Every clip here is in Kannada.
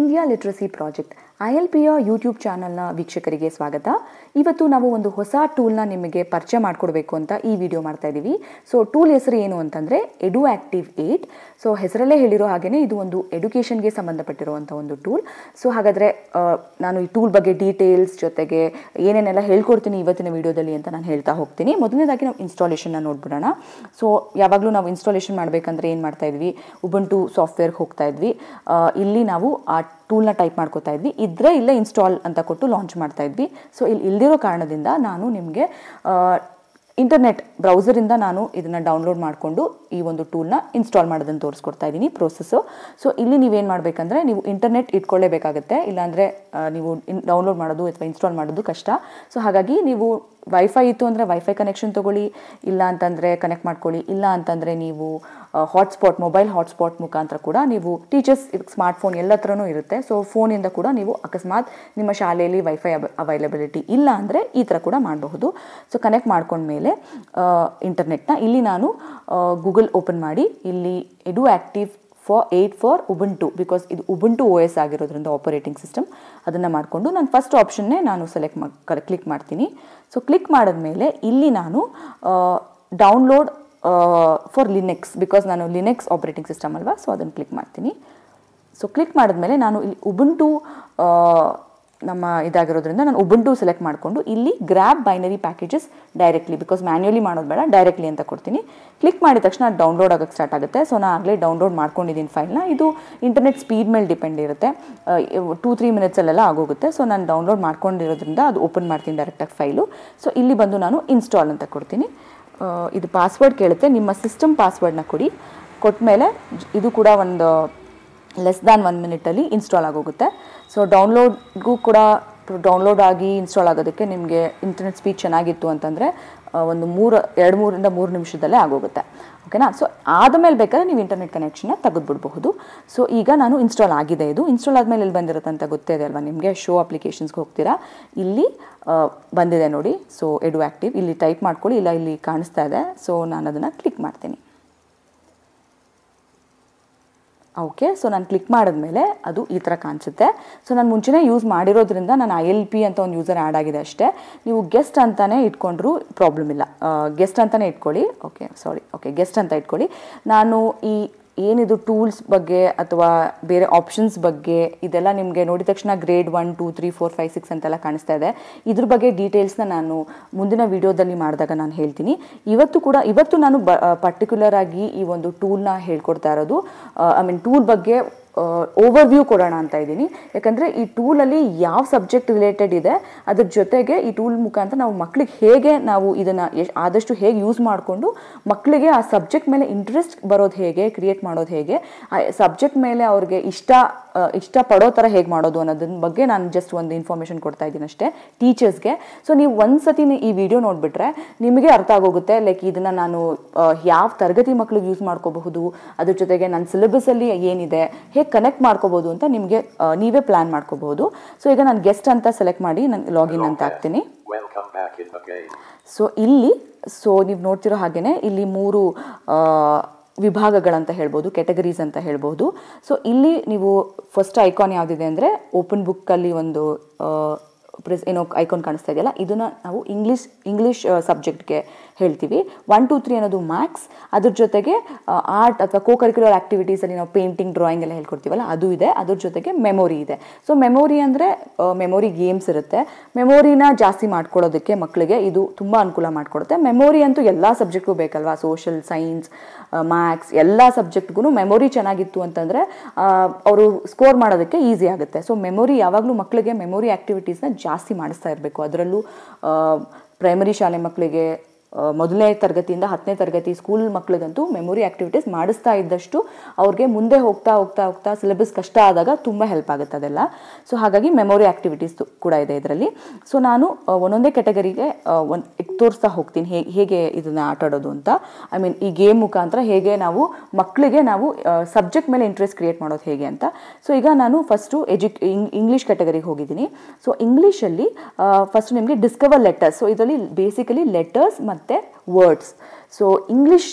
India literacy project I L ಪಿಯ ಯೂಟ್ಯೂಬ್ ಚಾನಲ್ನ ವೀಕ್ಷಕರಿಗೆ ಸ್ವಾಗತ ಇವತ್ತು ನಾವು ಒಂದು ಹೊಸ ಟೂಲ್ನ ನಿಮಗೆ ಪರಿಚಯ ಮಾಡಿಕೊಡ್ಬೇಕು ಅಂತ ಈ ವಿಡಿಯೋ ಮಾಡ್ತಾ ಇದ್ದೀವಿ ಸೊ ಟೂಲ್ ಹೆಸರು ಏನು ಅಂತಂದರೆ ಎಡು ಆ್ಯಕ್ಟಿವ್ ಏಟ್ ಸೊ ಹೆಸರಲ್ಲೇ ಹೇಳಿರೋ ಹಾಗೆಯೇ ಇದು ಒಂದು ಎಡ್ಯುಕೇಷನ್ಗೆ ಸಂಬಂಧಪಟ್ಟಿರುವಂಥ ಒಂದು ಟೂಲ್ ಸೊ ಹಾಗಾದರೆ ನಾನು ಈ ಟೂಲ್ ಬಗ್ಗೆ ಡೀಟೇಲ್ಸ್ ಜೊತೆಗೆ ಏನೇನೆಲ್ಲ ಹೇಳ್ಕೊಡ್ತೀನಿ ಇವತ್ತಿನ ವಿಡಿಯೋದಲ್ಲಿ ಅಂತ ನಾನು ಹೇಳ್ತಾ ಹೋಗ್ತೀನಿ ಮೊದಲನೇದಾಗಿ ನಾವು ಇನ್ಸ್ಟಾಲೇಷನ್ನ ನೋಡ್ಬಿಡೋಣ ಸೊ ಯಾವಾಗಲೂ ನಾವು ಇನ್ಸ್ಟಾಲೇಷನ್ ಮಾಡಬೇಕಂದ್ರೆ ಏನು ಮಾಡ್ತಾ ಇದ್ವಿ ಟು ಸಾಫ್ಟ್ವೇರ್ಗೆ ಹೋಗ್ತಾ ಇದ್ವಿ ಇಲ್ಲಿ ನಾವು ಆ ಟೂಲ್ನ ಟೈಪ್ ಮಾಡ್ಕೋತಾ ಇದ್ವಿ ಇದ್ರೆ ಇಲ್ಲೇ ಇನ್ಸ್ಟಾಲ್ ಅಂತ ಕೊಟ್ಟು ಲಾಂಚ್ ಮಾಡ್ತಾ ಇದ್ವಿ ಸೊ ಇಲ್ಲಿ ಇಲ್ದಿರೋ ಕಾರಣದಿಂದ ನಾನು ನಿಮಗೆ ಇಂಟರ್ನೆಟ್ ಬ್ರೌಸರಿಂದ ನಾನು ಇದನ್ನು ಡೌನ್ಲೋಡ್ ಮಾಡಿಕೊಂಡು ಈ ಒಂದು ಟೂಲ್ನ ಇನ್ಸ್ಟಾಲ್ ಮಾಡೋದನ್ನು ತೋರಿಸ್ಕೊಡ್ತಾ ಇದ್ದೀನಿ ಪ್ರೊಸೆಸ್ಸು ಸೊ ಇಲ್ಲಿ ನೀವೇನು ಮಾಡಬೇಕಂದ್ರೆ ನೀವು ಇಂಟರ್ನೆಟ್ ಇಟ್ಕೊಳ್ಳೇಬೇಕಾಗುತ್ತೆ ಇಲ್ಲಾಂದರೆ ನೀವು ಡೌನ್ಲೋಡ್ ಮಾಡೋದು ಅಥವಾ ಇನ್ಸ್ಟಾಲ್ ಮಾಡೋದು ಕಷ್ಟ ಸೊ ಹಾಗಾಗಿ ನೀವು ವೈಫೈ ಇತ್ತು ಅಂದರೆ ವೈಫೈ ಕನೆಕ್ಷನ್ ತೊಗೊಳ್ಳಿ ಇಲ್ಲ ಅಂತಂದರೆ ಕನೆಕ್ಟ್ ಮಾಡ್ಕೊಳ್ಳಿ ಇಲ್ಲ ಅಂತಂದರೆ ನೀವು ಹಾಟ್ಸ್ಪಾಟ್ ಮೊಬೈಲ್ ಹಾಟ್ಸ್ಪಾಟ್ ಮುಖಾಂತರ ಕೂಡ ನೀವು ಟೀಚರ್ಸ್ ಸ್ಮಾರ್ಟ್ ಫೋನ್ ಎಲ್ಲ ಥರನೂ ಇರುತ್ತೆ ಸೊ ಫೋನಿಂದ ಕೂಡ ನೀವು ಅಕಸ್ಮಾತ್ ನಿಮ್ಮ ಶಾಲೆಯಲ್ಲಿ ವೈಫೈ ಅವೈಲಬಿಲಿಟಿ ಇಲ್ಲ ಅಂದರೆ ಈ ಥರ ಕೂಡ ಮಾಡಬಹುದು ಸೊ ಕನೆಕ್ಟ್ ಮಾಡ್ಕೊಂಡ್ಮೇಲೆ ಇಂಟರ್ನೆಟ್ನ ಇಲ್ಲಿ ನಾನು ಗೂಗಲ್ ಓಪನ್ ಮಾಡಿ ಇಲ್ಲಿ edu active for eight for two because ಇದು ಉಬನ್ ಟು ಓ ಎಸ್ ಆಗಿರೋದ್ರಿಂದ ಆಪರೇಟಿಂಗ್ ಸಿಸ್ಟಮ್ ಅದನ್ನು ಮಾಡಿಕೊಂಡು ನಾನು ಫಸ್ಟ್ ಆಪ್ಷನ್ನೇ ನಾನು ಸೆಲೆಕ್ಟ್ ಮಾಡಿ ಕ್ಲಿಕ್ ಮಾಡ್ತೀನಿ ಸೊ ಕ್ಲಿಕ್ ಮಾಡಿದ್ಮೇಲೆ ಇಲ್ಲಿ ನಾನು ಡೌನ್ಲೋಡ್ ಫಾರ್ ಲಿನೆಕ್ಸ್ ಬಿಕಾಸ್ ನಾನು ಲಿನೆಕ್ಸ್ ಆಪರೇಟಿಂಗ್ ಸಿಸ್ಟಮ್ ಅಲ್ವಾ ಸೊ ಅದನ್ನು ಕ್ಲಿಕ್ ಮಾಡ್ತೀನಿ ಸೊ ಕ್ಲಿಕ್ ಮಾಡಿದ್ಮೇಲೆ ನಾನು ಇಲ್ಲಿ ಟು ನಮ್ಮ ಇದಾಗಿರೋದ್ರಿಂದ ನಾನು ಉಬುಂಟು ಸೆಲೆಕ್ಟ್ ಮಾಡಿಕೊಂಡು ಇಲ್ಲಿ grab binary packages directly because manually ಮಾಡೋದು ಬೇಡ ಡೈರೆಕ್ಟ್ಲಿ ಅಂತ ಕೊಡ್ತೀನಿ ಕ್ಲಿಕ್ ಮಾಡಿದ ತಕ್ಷಣ ಅದು ಡೌನ್ಲೋಡ್ ಆಗೋಕ್ಕೆ ಸ್ಟಾರ್ಟ್ ಆಗುತ್ತೆ ಸೊ ನಾನು ಆಗಲೇ ಡೌನ್ಲೋಡ್ ಮಾಡ್ಕೊಂಡಿದ್ದೀನಿ ಫೈಲ್ನ ಇದು ಇಂಟರ್ನೆಟ್ ಸ್ಪೀಡ್ ಮೇಲೆ ಡಿಪೆಂಡ್ ಇರುತ್ತೆ ಟೂ ತ್ರೀ ಮಿನಿಟ್ಸಲ್ಲೆಲ್ಲ ಆಗೋಗುತ್ತೆ ಸೊ ನಾನು ಡೌನ್ಲೋಡ್ ಮಾಡ್ಕೊಂಡಿರೋದ್ರಿಂದ ಅದು ಓಪನ್ ಮಾಡ್ತೀನಿ ಡೈರೆಕ್ಟಾಗಿ ಫೈಲು ಸೊ ಇಲ್ಲಿ ಬಂದು ನಾನು ಇನ್ಸ್ಟಾಲ್ ಅಂತ ಕೊಡ್ತೀನಿ ಇದು ಪಾಸ್ವರ್ಡ್ ಕೇಳುತ್ತೆ ನಿಮ್ಮ ಸಿಸ್ಟಮ್ ಪಾಸ್ವರ್ಡ್ನ ಕೊಡಿ ಕೊಟ್ಟ ಮೇಲೆ ಇದು ಕೂಡ ಒಂದು ಲೆಸ್ ದ್ಯಾನ್ ಒನ್ ಮಿನಿಟಲ್ಲಿ ಇನ್ಸ್ಟಾಲ್ ಆಗೋಗುತ್ತೆ ಸೊ ಡೌನ್ಲೋಡ್ಗೂ ಕೂಡ ಡೌನ್ಲೋಡ್ ಆಗಿ ಇನ್ಸ್ಟಾಲ್ ಆಗೋದಕ್ಕೆ ನಿಮಗೆ ಇಂಟರ್ನೆಟ್ ಸ್ಪೀಡ್ ಚೆನ್ನಾಗಿತ್ತು ಅಂತಂದರೆ ಒಂದು ಮೂರು ಎರಡು ಮೂರರಿಂದ ಮೂರು ನಿಮಿಷದಲ್ಲೇ ಆಗೋಗುತ್ತೆ ಓಕೆನಾ ಸೊ ಆದಮೇಲೆ ಬೇಕಾದ್ರೆ ನೀವು ಇಂಟರ್ನೆಟ್ ಕನೆಕ್ಷನ್ನ ತೆಗೆದುಬಿಡ್ಬಹುದು ಸೊ ಈಗ ನಾನು ಇನ್ಸ್ಟಾಲ್ ಆಗಿದೆ ಇದು ಇನ್ಸ್ಟಾಲ್ ಆದಮೇಲೆ ಇಲ್ಲಿ ಬಂದಿರುತ್ತೆ ಅಂತ ಗೊತ್ತೇ ಇದೆ ಅಲ್ವಾ ನಿಮಗೆ ಶೋ ಅಪ್ಲಿಕೇಶನ್ಸ್ಗೆ ಹೋಗ್ತೀರಾ ಇಲ್ಲಿ ಬಂದಿದೆ ನೋಡಿ ಸೊ ಎಡು ಆ್ಯಕ್ಟಿವ್ ಇಲ್ಲಿ ಟೈಪ್ ಮಾಡ್ಕೊಳ್ಳಿ ಇಲ್ಲ ಇಲ್ಲಿ ಕಾಣಿಸ್ತಾ ಇದೆ ಸೊ ನಾನು ಅದನ್ನು ಕ್ಲಿಕ್ ಮಾಡ್ತೀನಿ ಓಕೆ ಸೊ ನಾನು ಕ್ಲಿಕ್ ಮಾಡಿದ್ಮೇಲೆ ಅದು ಈ ಥರ ಕಾಣಿಸುತ್ತೆ ಸೊ ನಾನು ಮುಂಚೆನೇ ಯೂಸ್ ಮಾಡಿರೋದ್ರಿಂದ ನಾನು ಐ ಎಲ್ ಪಿ ಅಂತ ಒಂದು ಯೂಸರ್ ಆ್ಯಡ್ ಆಗಿದೆ ಅಷ್ಟೇ ನೀವು ಗೆಸ್ಟ್ ಅಂತಲೇ ಇಟ್ಕೊಂಡ್ರೂ ಪ್ರಾಬ್ಲಮ್ ಇಲ್ಲ ಗೆಸ್ಟ್ ಅಂತಲೇ ಇಟ್ಕೊಳ್ಳಿ ಓಕೆ ಸಾರಿ ಓಕೆ ಗೆಸ್ಟ್ ಅಂತ ಇಟ್ಕೊಳ್ಳಿ ನಾನು ಈ ಏನಿದು ಟೂಲ್ಸ್ ಬಗ್ಗೆ ಅಥವಾ ಬೇರೆ ಆಪ್ಷನ್ಸ್ ಬಗ್ಗೆ ಇದೆಲ್ಲ ನಿಮಗೆ ನೋಡಿದ ತಕ್ಷಣ grade one two three four five six ಅಂತೆಲ್ಲ ಕಾಣಿಸ್ತಾ ಇದೆ ಇದ್ರ ಬಗ್ಗೆ ಡೀಟೇಲ್ಸ್ನ ನಾನು ಮುಂದಿನ ವಿಡಿಯೋದಲ್ಲಿ ಮಾಡಿದಾಗ ನಾನು ಹೇಳ್ತೀನಿ ಇವತ್ತು ಕೂಡ ಇವತ್ತು ನಾನು ಬ ಪರ್ಟಿಕ್ಯುಲರ್ ಆಗಿ ಈ ಒಂದು ಟೂಲ್ನ ಹೇಳ್ಕೊಡ್ತಾ ಇರೋದು ಐ ಮೀನ್ ಟೂಲ್ ಬಗ್ಗೆ ಓವರ್ವ್ಯೂ ಕೊಡೋಣ ಅಂತ ಇದ್ದೀನಿ ಯಾಕಂದರೆ ಈ ಟೂಲಲ್ಲಿ ಯಾವ ಸಬ್ಜೆಕ್ಟ್ ರಿಲೇಟೆಡ್ ಇದೆ ಅದ್ರ ಜೊತೆಗೆ ಈ ಟೂಲ್ ಮುಖಾಂತರ ನಾವು ಮಕ್ಕಳಿಗೆ ಹೇಗೆ ನಾವು ಇದನ್ನು ಆದಷ್ಟು ಹೇಗೆ ಯೂಸ್ ಮಾಡಿಕೊಂಡು ಮಕ್ಕಳಿಗೆ ಆ ಸಬ್ಜೆಕ್ಟ್ ಮೇಲೆ ಇಂಟ್ರೆಸ್ಟ್ ಬರೋದು ಹೇಗೆ ಕ್ರಿಯೇಟ್ ಮಾಡೋದು ಹೇಗೆ ಆ ಸಬ್ಜೆಕ್ಟ್ ಮೇಲೆ ಅವ್ರಿಗೆ ಇಷ್ಟ ಇಷ್ಟಪಡೋ ಥರ ಹೇಗೆ ಮಾಡೋದು ಅನ್ನೋದನ್ನ ಬಗ್ಗೆ ನಾನು ಜಸ್ಟ್ ಒಂದು ಇನ್ಫಾರ್ಮೇಷನ್ ಕೊಡ್ತಾ ಇದ್ದೀನಿ ಅಷ್ಟೇ ಟೀಚರ್ಸ್ಗೆ ಸೊ ನೀವು ಒಂದು ಸತಿ ಈ ವಿಡಿಯೋ ನೋಡಿಬಿಟ್ರೆ ನಿಮಗೆ ಅರ್ಥ ಆಗೋಗುತ್ತೆ ಲೈಕ್ ಇದನ್ನು ನಾನು ಯಾವ ತರಗತಿ ಮಕ್ಳಿಗೆ ಯೂಸ್ ಮಾಡ್ಕೋಬಹುದು ಅದ್ರ ಜೊತೆಗೆ ನನ್ನ ಅಲ್ಲಿ ಏನಿದೆ ಹೇಗೆ ಕನೆಕ್ಟ್ ಮಾಡ್ಕೋಬೋದು ಅಂತ ನಿಮಗೆ ನೀವೇ ಪ್ಲಾನ್ ಮಾಡ್ಕೋಬಹುದು ಸೊ ಈಗ ನಾನು ಗೆಸ್ಟ್ ಅಂತ ಸೆಲೆಕ್ಟ್ ಮಾಡಿ ನಾನು ಲಾಗಿನ್ ಅಂತ ಹಾಕ್ತೀನಿ ಸೊ ಇಲ್ಲಿ ಸೊ ನೀವು ನೋಡ್ತಿರೋ ಹಾಗೆಯೇ ಇಲ್ಲಿ ಮೂರು ವಿಭಾಗಗಳಂತ ಹೇಳ್ಬೋದು ಕ್ಯಾಟಗರೀಸ್ ಅಂತ ಹೇಳ್ಬೋದು ಸೊ ಇಲ್ಲಿ ನೀವು ಫಸ್ಟ್ ಐಕಾನ್ ಯಾವುದಿದೆ ಅಂದರೆ ಓಪನ್ ಬುಕ್ಕಲ್ಲಿ ಒಂದು ಪ್ರೆಸ್ ಏನೋ ಐಕಾನ್ ಕಾಣಿಸ್ತಾ ಇದೆಯಲ್ಲ ಇದನ್ನು ನಾವು ಇಂಗ್ಲೀಷ್ ಇಂಗ್ಲೀಷ್ ಸಬ್ಜೆಕ್ಟ್ಗೆ ಹೇಳ್ತೀವಿ ಒನ್ ಟು ತ್ರೀ ಅನ್ನೋದು ಮ್ಯಾಕ್ಸ್ ಅದ್ರ ಜೊತೆಗೆ ಆರ್ಟ್ ಅಥವಾ ಕೋ ಕರಿಕ್ಯುಲರ್ ಆಕ್ಟಿವಿಟೀಸಲ್ಲಿ ನಾವು ಪೇಂಟಿಂಗ್ ಡ್ರಾಯಿಂಗ್ ಎಲ್ಲ ಹೇಳ್ಕೊಡ್ತೀವಲ್ಲ ಅದು ಇದೆ ಅದ್ರ ಜೊತೆಗೆ ಮೆಮೊರಿ ಇದೆ ಸೊ ಮೆಮೊರಿ ಅಂದರೆ ಮೆಮೊರಿ ಗೇಮ್ಸ್ ಇರುತ್ತೆ ಮೆಮೊರಿನ ಜಾಸ್ತಿ ಮಾಡ್ಕೊಳ್ಳೋದಕ್ಕೆ ಮಕ್ಕಳಿಗೆ ಇದು ತುಂಬ ಅನುಕೂಲ ಮಾಡಿಕೊಡುತ್ತೆ ಮೆಮೊರಿ ಅಂತೂ ಎಲ್ಲ ಸಬ್ಜೆಕ್ಟ್ಗೂ ಬೇಕಲ್ವಾ ಸೋಷಲ್ ಸೈನ್ಸ್ ಮ್ಯಾಥ್ಸ್ ಎಲ್ಲ ಸಬ್ಜೆಕ್ಟ್ಗೂ ಮೆಮೊರಿ ಚೆನ್ನಾಗಿತ್ತು ಅಂತಂದರೆ ಅವರು ಸ್ಕೋರ್ ಮಾಡೋದಕ್ಕೆ ಈಸಿ ಆಗುತ್ತೆ ಸೊ ಮೆಮೊರಿ ಯಾವಾಗಲೂ ಮಕ್ಕಳಿಗೆ ಮೆಮೊರಿ ಆ್ಯಕ್ಟಿವಿಟೀಸ್ನ ಜಾಸ್ತಿ ಮಾಡಿಸ್ತಾ ಇರಬೇಕು ಅದರಲ್ಲೂ ಪ್ರೈಮರಿ ಶಾಲೆ ಮಕ್ಕಳಿಗೆ ಮೊದಲನೇ ತರಗತಿಯಿಂದ ಹತ್ತನೇ ತರಗತಿ ಸ್ಕೂಲ್ ಮಕ್ಕಳಿಗಂತೂ ಮೆಮೊರಿ ಆ್ಯಕ್ಟಿವಿಟೀಸ್ ಮಾಡಿಸ್ತಾ ಇದ್ದಷ್ಟು ಅವ್ರಿಗೆ ಮುಂದೆ ಹೋಗ್ತಾ ಹೋಗ್ತಾ ಹೋಗ್ತಾ ಸಿಲೆಬಸ್ ಕಷ್ಟ ಆದಾಗ ತುಂಬ ಹೆಲ್ಪ್ ಆಗುತ್ತೆ ಅದೆಲ್ಲ ಸೊ ಹಾಗಾಗಿ ಮೆಮೊರಿ ಆ್ಯಕ್ಟಿವಿಟೀಸ್ ಕೂಡ ಇದೆ ಇದರಲ್ಲಿ ಸೊ ನಾನು ಒಂದೊಂದೇ ಕೆಟಗರಿಗೆ ಒಂದು ತೋರಿಸ್ತಾ ಹೋಗ್ತೀನಿ ಹೇಗೆ ಹೇಗೆ ಇದನ್ನು ಆಟಾಡೋದು ಅಂತ ಐ ಮೀನ್ ಈ ಗೇಮ್ ಮುಖಾಂತರ ಹೇಗೆ ನಾವು ಮಕ್ಕಳಿಗೆ ನಾವು ಸಬ್ಜೆಕ್ಟ್ ಮೇಲೆ ಇಂಟ್ರೆಸ್ಟ್ ಕ್ರಿಯೇಟ್ ಮಾಡೋದು ಹೇಗೆ ಅಂತ ಸೊ ಈಗ ನಾನು ಫಸ್ಟು ಎಜು ಇಂಗ್ಲೀಷ್ ಕೆಟಗರಿಗೆ ಹೋಗಿದ್ದೀನಿ ಸೊ ಇಂಗ್ಲೀಷಲ್ಲಿ ಫಸ್ಟ್ ನಿಮಗೆ ಡಿಸ್ಕವರ್ ಲೆಟರ್ಸ್ ಸೊ ಇದರಲ್ಲಿ ಬೇಸಿಕಲಿ ಲೆಟರ್ಸ್ ಮತ್ತು ಮತ್ತು ವರ್ಡ್ಸ್ ಸೊ ಇಂಗ್ಲೀಷ್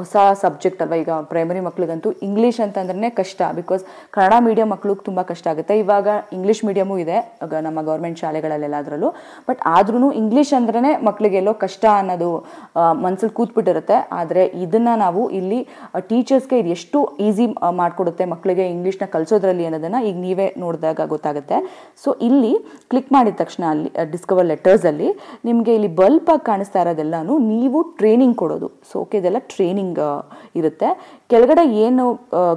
ಹೊಸ ಸಬ್ಜೆಕ್ಟ್ ಅಲ್ವಾ ಈಗ ಪ್ರೈಮರಿ ಮಕ್ಳಿಗಂತೂ ಇಂಗ್ಲೀಷ್ ಅಂತಂದ್ರೆ ಕಷ್ಟ ಬಿಕಾಸ್ ಕನ್ನಡ ಮೀಡಿಯಂ ಮಕ್ಳಿಗೆ ತುಂಬ ಕಷ್ಟ ಆಗುತ್ತೆ ಇವಾಗ ಇಂಗ್ಲೀಷ್ ಮೀಡಿಯಮು ಇದೆ ನಮ್ಮ ಗೌರ್ಮೆಂಟ್ ಶಾಲೆಗಳಲ್ಲೆಲ್ಲ ಅದರಲ್ಲೂ ಬಟ್ ಆದ್ರೂ ಇಂಗ್ಲೀಷ್ ಅಂದ್ರೇ ಎಲ್ಲೋ ಕಷ್ಟ ಅನ್ನೋದು ಮನ್ಸಲ್ಲಿ ಕೂತ್ಬಿಟ್ಟಿರುತ್ತೆ ಆದರೆ ಇದನ್ನ ನಾವು ಇಲ್ಲಿ ಟೀಚರ್ಸ್ಗೆ ಇದು ಎಷ್ಟು ಈಸಿ ಮಾಡಿಕೊಡುತ್ತೆ ಮಕ್ಕಳಿಗೆ ಇಂಗ್ಲೀಷ್ನ ಕಲಿಸೋದ್ರಲ್ಲಿ ಅನ್ನೋದನ್ನು ಈಗ ನೀವೇ ನೋಡಿದಾಗ ಗೊತ್ತಾಗುತ್ತೆ ಸೊ ಇಲ್ಲಿ ಕ್ಲಿಕ್ ಮಾಡಿದ ತಕ್ಷಣ ಅಲ್ಲಿ ಡಿಸ್ಕವರ್ ಲೆಟರ್ಸಲ್ಲಿ ನಿಮಗೆ ಇಲ್ಲಿ ಆಗಿ ಕಾಣಿಸ್ತಾ ಇರೋದೆಲ್ಲಾನು ನೀವು ಟ್ರೈನಿಂಗ್ ಕೊಡೋದು ಸೊ ಓಕೆ ಇದೆಲ್ಲ ಇದೆಲ್ಲ ಟ್ರೈನಿಂಗ್ ಇರುತ್ತೆ ಕೆಳಗಡೆ ಏನು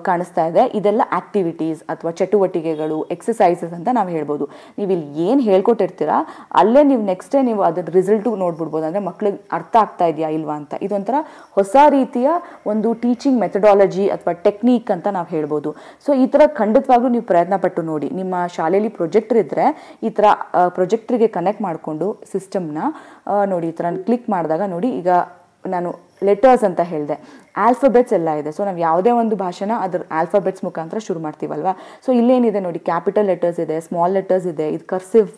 ಕಾಣಿಸ್ತಾ ಇದೆ ಇದೆಲ್ಲ ಆಕ್ಟಿವಿಟೀಸ್ ಅಥವಾ ಚಟುವಟಿಕೆಗಳು ಎಕ್ಸಸೈಸಸ್ ಅಂತ ನಾವು ಹೇಳ್ಬೋದು ನೀವು ಇಲ್ಲಿ ಏನು ಹೇಳ್ಕೊಟ್ಟಿರ್ತೀರಾ ಅಲ್ಲೇ ನೀವು ನೆಕ್ಸ್ಟ್ ಡೇ ನೀವು ಅದರ ರಿಸಲ್ಟು ನೋಡ್ಬಿಡ್ಬೋದು ಅಂದರೆ ಮಕ್ಳಿಗೆ ಅರ್ಥ ಆಗ್ತಾ ಇದೆಯಾ ಇಲ್ವಾ ಅಂತ ಇದೊಂಥರ ಹೊಸ ರೀತಿಯ ಒಂದು ಟೀಚಿಂಗ್ ಮೆಥಡಾಲಜಿ ಅಥವಾ ಟೆಕ್ನಿಕ್ ಅಂತ ನಾವು ಹೇಳ್ಬೋದು ಸೊ ಈ ಥರ ಖಂಡಿತವಾಗ್ಲೂ ನೀವು ಪ್ರಯತ್ನ ಪಟ್ಟು ನೋಡಿ ನಿಮ್ಮ ಶಾಲೆಯಲ್ಲಿ ಪ್ರೊಜೆಕ್ಟರ್ ಇದ್ದರೆ ಈ ಥರ ಪ್ರೊಜೆಕ್ಟ್ರಿಗೆ ಕನೆಕ್ಟ್ ಮಾಡಿಕೊಂಡು ಸಿಸ್ಟಮ್ನ ನೋಡಿ ಈ ಥರ ಕ್ಲಿಕ್ ಮಾಡಿದಾಗ ನೋಡಿ ಈಗ ನಾನು ಲೆಟರ್ಸ್ ಅಂತ ಹೇಳಿದೆ ಆಲ್ಫಾಬೆಟ್ಸ್ ಎಲ್ಲ ಇದೆ ಸೊ ನಾವು ಯಾವುದೇ ಒಂದು ಭಾಷೆನ ಅದ್ರ ಆಲ್ಫಾಬೆಟ್ಸ್ ಮುಖಾಂತರ ಶುರು ಮಾಡ್ತೀವಲ್ವಾ ಸೊ ಇಲ್ಲೇನಿದೆ ನೋಡಿ ಕ್ಯಾಪಿಟಲ್ ಲೆಟರ್ಸ್ ಇದೆ ಸ್ಮಾಲ್ ಲೆಟರ್ಸ್ ಇದೆ ಇದು ಕರ್ಸಿವ್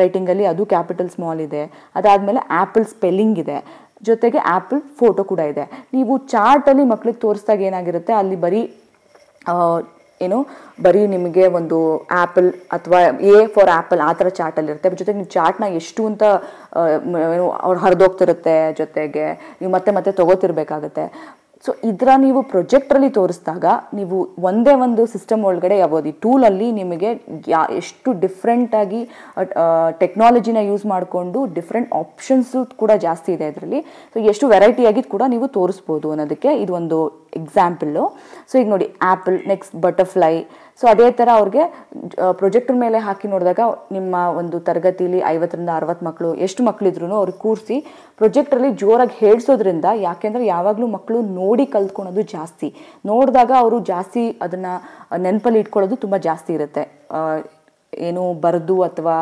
ರೈಟಿಂಗಲ್ಲಿ ಅದು ಕ್ಯಾಪಿಟಲ್ ಸ್ಮಾಲ್ ಇದೆ ಅದಾದಮೇಲೆ ಆ್ಯಪಲ್ ಸ್ಪೆಲ್ಲಿಂಗ್ ಇದೆ ಜೊತೆಗೆ ಆ್ಯಪಲ್ ಫೋಟೋ ಕೂಡ ಇದೆ ನೀವು ಚಾರ್ಟಲ್ಲಿ ಮಕ್ಳಿಗೆ ತೋರಿಸಿದಾಗ ಏನಾಗಿರುತ್ತೆ ಅಲ್ಲಿ ಬರೀ ಏನು ಬರೀ ನಿಮಗೆ ಒಂದು ಆ್ಯಪಲ್ ಅಥವಾ ಎ ಫಾರ್ ಆ್ಯಪಲ್ ಆ ಥರ ಚಾಟಲ್ಲಿರುತ್ತೆ ಅದ್ರ ಜೊತೆಗೆ ನೀವು ಚಾಟ್ನ ಎಷ್ಟು ಅಂತ ಏನು ಅವ್ರು ಹರಿದೋಗ್ತಿರುತ್ತೆ ಜೊತೆಗೆ ನೀವು ಮತ್ತೆ ಮತ್ತೆ ತೊಗೋತಿರ್ಬೇಕಾಗತ್ತೆ ಸೊ ಇದರ ನೀವು ಪ್ರೊಜೆಕ್ಟ್ರಲ್ಲಿ ತೋರಿಸಿದಾಗ ನೀವು ಒಂದೇ ಒಂದು ಸಿಸ್ಟಮ್ ಒಳಗಡೆ ಯಾವುದು ಈ ಟೂಲಲ್ಲಿ ನಿಮಗೆ ಯಾ ಎಷ್ಟು ಡಿಫ್ರೆಂಟಾಗಿ ಟೆಕ್ನಾಲಜಿನ ಯೂಸ್ ಮಾಡಿಕೊಂಡು ಡಿಫ್ರೆಂಟ್ ಆಪ್ಷನ್ಸು ಕೂಡ ಜಾಸ್ತಿ ಇದೆ ಇದರಲ್ಲಿ ಸೊ ಎಷ್ಟು ವೆರೈಟಿ ವೆರೈಟಿಯಾಗಿ ಕೂಡ ನೀವು ತೋರಿಸ್ಬೋದು ಅನ್ನೋದಕ್ಕೆ ಇದು ಒಂದು ಎಕ್ಸಾಂಪಲ್ಲು ಸೊ ಈಗ ನೋಡಿ ಆ್ಯಪಲ್ ನೆಕ್ಸ್ಟ್ ಬಟರ್ಫ್ಲೈ ಸೊ ಅದೇ ಥರ ಅವ್ರಿಗೆ ಪ್ರೊಜೆಕ್ಟರ್ ಮೇಲೆ ಹಾಕಿ ನೋಡಿದಾಗ ನಿಮ್ಮ ಒಂದು ತರಗತಿಲಿ ಐವತ್ತರಿಂದ ಅರವತ್ತು ಮಕ್ಕಳು ಎಷ್ಟು ಮಕ್ಕಳಿದ್ರು ಅವ್ರು ಕೂರಿಸಿ ಪ್ರೊಜೆಕ್ಟ್ರಲ್ಲಿ ಜೋರಾಗಿ ಹೇಳಿಸೋದ್ರಿಂದ ಯಾಕೆಂದರೆ ಯಾವಾಗಲೂ ಮಕ್ಕಳು ನೋಡಿ ಕಲ್ತ್ಕೊಳೋದು ಜಾಸ್ತಿ ನೋಡಿದಾಗ ಅವರು ಜಾಸ್ತಿ ಅದನ್ನು ನೆನಪಲ್ಲಿ ಇಟ್ಕೊಳ್ಳೋದು ತುಂಬ ಜಾಸ್ತಿ ಇರುತ್ತೆ ಏನು ಬರೆದು ಅಥವಾ